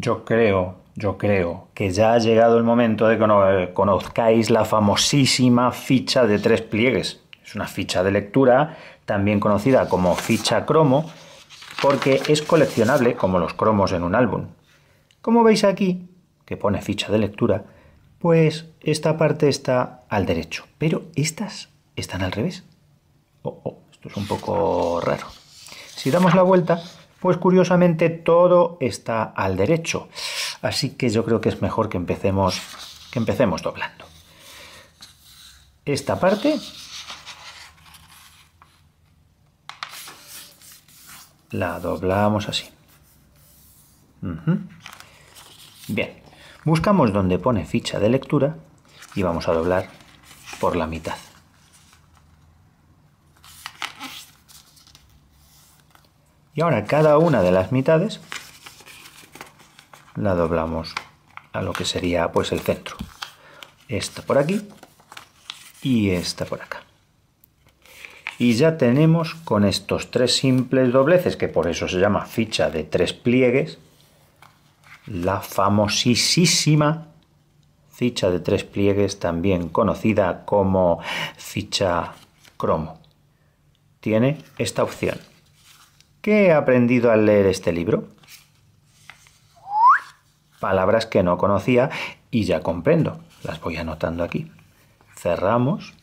Yo creo, yo creo que ya ha llegado el momento de que eh, conozcáis la famosísima ficha de tres pliegues. Es una ficha de lectura, también conocida como ficha cromo, porque es coleccionable como los cromos en un álbum. Como veis aquí, que pone ficha de lectura, pues esta parte está al derecho, pero estas están al revés. Oh, oh esto es un poco raro. Si damos la vuelta, pues curiosamente todo está al derecho. Así que yo creo que es mejor que empecemos, que empecemos doblando. Esta parte la doblamos así. Bien, buscamos donde pone ficha de lectura y vamos a doblar por la mitad. Y ahora cada una de las mitades la doblamos a lo que sería pues el centro. Esta por aquí y esta por acá. Y ya tenemos con estos tres simples dobleces, que por eso se llama ficha de tres pliegues, la famosísima ficha de tres pliegues, también conocida como ficha cromo. Tiene esta opción. ¿Qué he aprendido al leer este libro? Palabras que no conocía y ya comprendo. Las voy anotando aquí. Cerramos.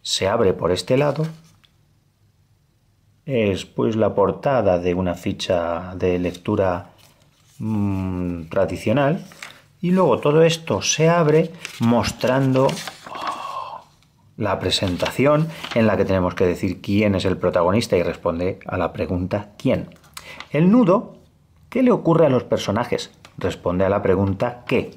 Se abre por este lado. Es pues la portada de una ficha de lectura mm, tradicional. Y luego todo esto se abre mostrando la presentación en la que tenemos que decir quién es el protagonista y responde a la pregunta quién. El nudo, ¿qué le ocurre a los personajes? Responde a la pregunta qué.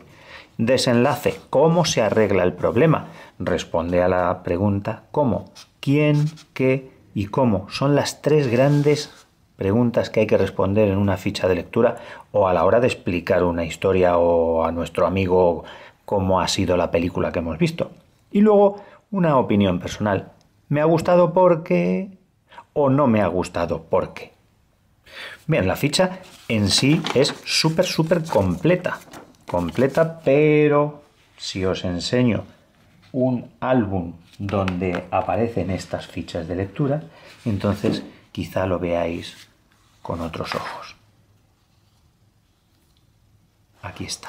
Desenlace, ¿cómo se arregla el problema? Responde a la pregunta cómo. ¿Quién, qué y cómo? Son las tres grandes preguntas que hay que responder en una ficha de lectura o a la hora de explicar una historia o a nuestro amigo cómo ha sido la película que hemos visto. Y luego una opinión personal. ¿Me ha gustado porque? ¿O no me ha gustado porque? Bien, la ficha en sí es súper, súper completa. Completa, pero si os enseño un álbum donde aparecen estas fichas de lectura, entonces quizá lo veáis con otros ojos. Aquí está.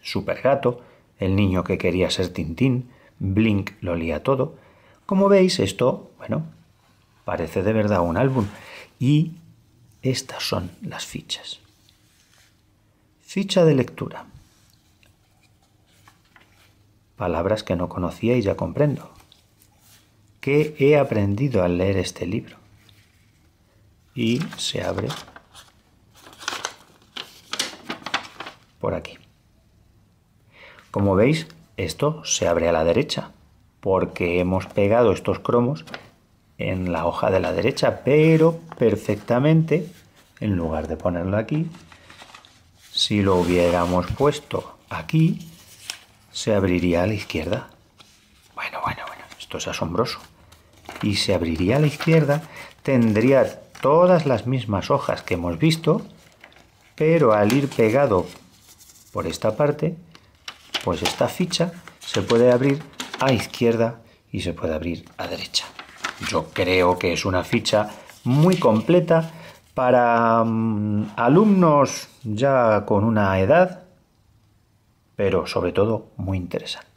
super gato el niño que quería ser Tintín, Blink lo lía todo. Como veis, esto, bueno, parece de verdad un álbum. Y estas son las fichas. Ficha de lectura. Palabras que no conocía y ya comprendo. ¿Qué he aprendido al leer este libro? Y se abre por aquí. Como veis, esto se abre a la derecha, porque hemos pegado estos cromos en la hoja de la derecha, pero perfectamente, en lugar de ponerlo aquí, si lo hubiéramos puesto aquí, se abriría a la izquierda. Bueno, bueno, bueno, esto es asombroso. Y se abriría a la izquierda, tendría todas las mismas hojas que hemos visto, pero al ir pegado por esta parte, pues esta ficha se puede abrir a izquierda y se puede abrir a derecha. Yo creo que es una ficha muy completa para mm, alumnos ya con una edad, pero sobre todo muy interesante.